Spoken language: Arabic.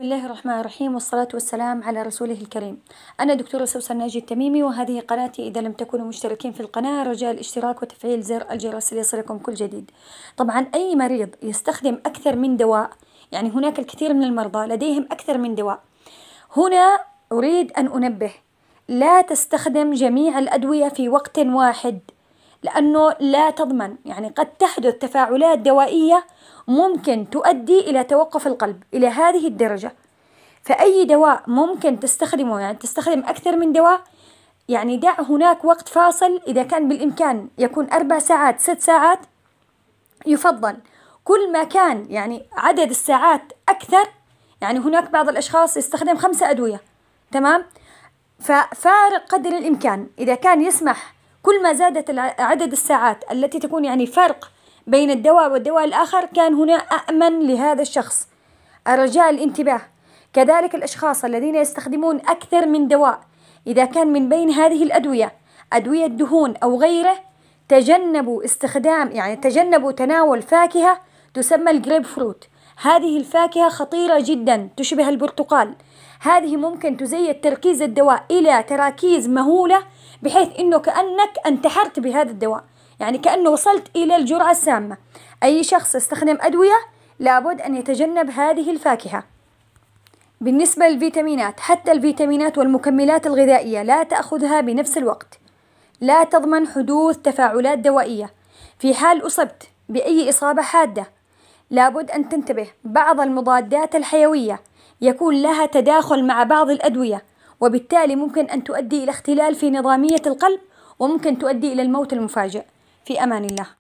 بسم الله الرحمن الرحيم والصلاة والسلام على رسوله الكريم أنا دكتورة سوسن ناجي التميمي وهذه قناتي إذا لم تكونوا مشتركين في القناة رجاء الاشتراك وتفعيل زر الجرس ليصلكم كل جديد طبعا أي مريض يستخدم أكثر من دواء يعني هناك الكثير من المرضى لديهم أكثر من دواء هنا أريد أن أنبه لا تستخدم جميع الأدوية في وقت واحد لأنه لا تضمن يعني قد تحدث تفاعلات دوائية ممكن تؤدي إلى توقف القلب إلى هذه الدرجة فأي دواء ممكن تستخدمه يعني تستخدم أكثر من دواء يعني دع هناك وقت فاصل إذا كان بالإمكان يكون أربع ساعات ست ساعات يفضل كل ما كان يعني عدد الساعات أكثر يعني هناك بعض الأشخاص يستخدم خمسة أدوية تمام ففارق قدر الإمكان إذا كان يسمح كل ما زادت عدد الساعات التي تكون يعني فرق بين الدواء والدواء الآخر كان هنا أأمن لهذا الشخص الرجاء الانتباه كذلك الأشخاص الذين يستخدمون أكثر من دواء إذا كان من بين هذه الأدوية أدوية دهون أو غيره تجنبوا استخدام يعني تجنبوا تناول فاكهة تسمى الجريب فروت هذه الفاكهة خطيرة جدا تشبه البرتقال هذه ممكن تزيد تركيز الدواء إلى تراكيز مهولة بحيث أنه كأنك انتحرت بهذا الدواء يعني كأنه وصلت إلى الجرعة السامة أي شخص استخدم أدوية لابد أن يتجنب هذه الفاكهة بالنسبة للفيتامينات حتى الفيتامينات والمكملات الغذائية لا تأخذها بنفس الوقت لا تضمن حدوث تفاعلات دوائية في حال أصبت بأي إصابة حادة لابد أن تنتبه بعض المضادات الحيوية يكون لها تداخل مع بعض الأدوية وبالتالي ممكن أن تؤدي إلى اختلال في نظامية القلب وممكن تؤدي إلى الموت المفاجئ في أمان الله